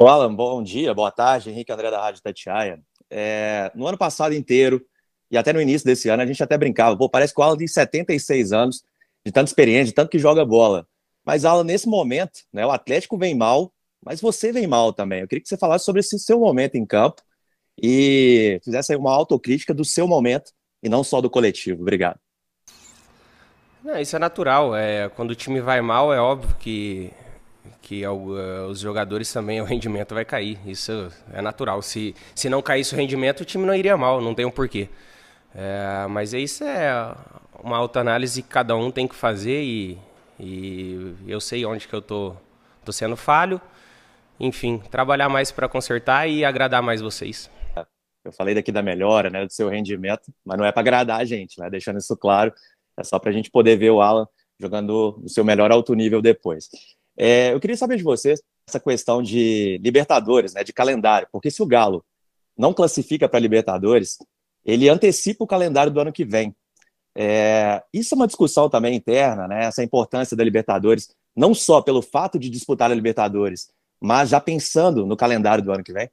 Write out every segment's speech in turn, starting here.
Ô Alan, bom dia, boa tarde. Henrique André da Rádio Tatiaia. É, no ano passado inteiro, e até no início desse ano, a gente até brincava, pô, parece que o Alan tem 76 anos, de tanta experiência, de tanto que joga bola. Mas, Alan, nesse momento, né, o Atlético vem mal, mas você vem mal também. Eu queria que você falasse sobre esse seu momento em campo e fizesse uma autocrítica do seu momento e não só do coletivo. Obrigado. Não, isso é natural. É, quando o time vai mal, é óbvio que que é eh, os jogadores também, o rendimento vai cair. Isso é natural. Se, se não caísse o rendimento, o time não iria mal, não tem um porquê. Eh, é, mas isso é uma autoanálise que cada um tem que fazer e, e eu sei onde que eu tô, tô sendo falho. Enfim, trabalhar mais para consertar e agradar mais vocês. Eu falei daqui da melhora, né, do seu rendimento, mas não é para agradar a gente, né? Deixando isso claro, é só para a gente poder ver o Alan jogando o seu melhor alto nível depois. É, eu queria saber de você essa questão de Libertadores, né, de calendário, porque se o Galo não classifica para Libertadores, ele antecipa o calendário do ano que vem. É, isso é uma discussão também interna, né, essa importância da Libertadores, não só pelo fato de disputar a Libertadores, mas já pensando no calendário do ano que vem.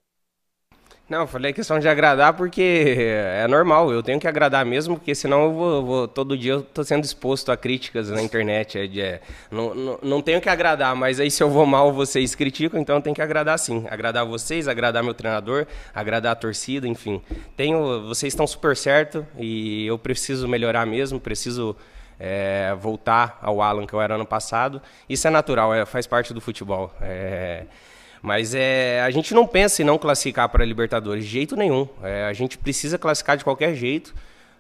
Não, falei questão de agradar porque é normal, eu tenho que agradar mesmo, porque senão eu vou, vou todo dia eu tô sendo exposto a críticas na internet. É, é, não, não, não, tenho que agradar, mas aí se eu vou mal, vocês criticam, então eu tenho que agradar sim. Agradar vocês, agradar meu treinador, agradar a torcida, enfim. Tenho, vocês estão super certo e eu preciso melhorar mesmo, preciso é, voltar ao Alan que eu era ano passado. Isso é natural, é, faz parte do futebol. É, mas é, a gente não pensa em não classificar para a Libertadores de jeito nenhum. É, a gente precisa classificar de qualquer jeito,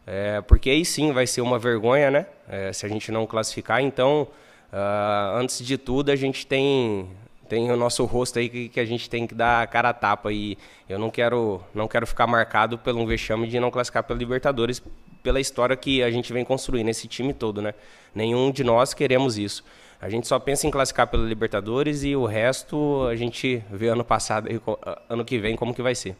é, porque aí sim vai ser uma vergonha, né? É, se a gente não classificar. Então, uh, antes de tudo, a gente tem tem o nosso rosto aí que, que, a gente tem que dar a cara a tapa e eu não quero não quero ficar marcado pelo um vexame de não classificar a Libertadores pela história que a gente vem construindo esse time todo, né? Nenhum de nós queremos isso. A gente só pensa em classificar pela Libertadores e o resto a gente vê ano passado, e eh, eh, ano que vem como que vai ser.